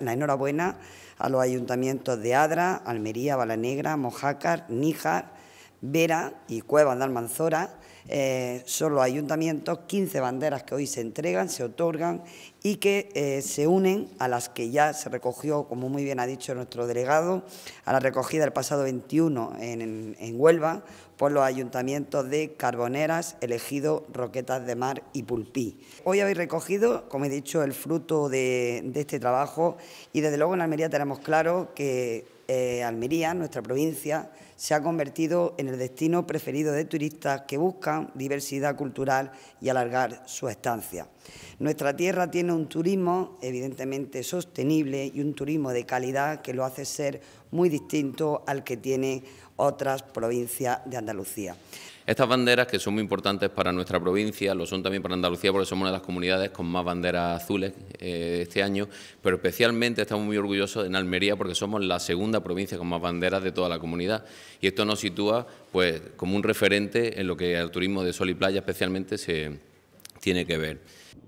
la enhorabuena a los ayuntamientos de Adra, Almería, Balanegra, Mojácar, Níjar, Vera y Cueva de Almanzora eh, son los ayuntamientos, 15 banderas que hoy se entregan, se otorgan y que eh, se unen a las que ya se recogió, como muy bien ha dicho nuestro delegado, a la recogida el pasado 21 en, Huelva por los ayuntamientos de Carboneras, Elegido, Roquetas de Mar y Pulpí. Hoy habéis recogido, como he dicho, el fruto de, de este trabajo y desde luego en Almería tenemos claro que eh, Almería, nuestra provincia, se ha convertido en el destino preferido de turistas que buscan diversidad cultural y alargar su estancia. Nuestra tierra tiene un turismo evidentemente sostenible y un turismo de calidad que lo hace ser muy distinto al que tiene otras provincias de Andalucía. Estas banderas, que son muy importantes para nuestra provincia, lo son también para Andalucía, porque somos una de las comunidades con más banderas azules eh, este año, pero especialmente estamos muy orgullosos en Almería, porque somos la segunda provincia con más banderas de toda la comunidad. Y esto nos sitúa pues, como un referente en lo que al turismo de sol y playa especialmente se tiene que ver.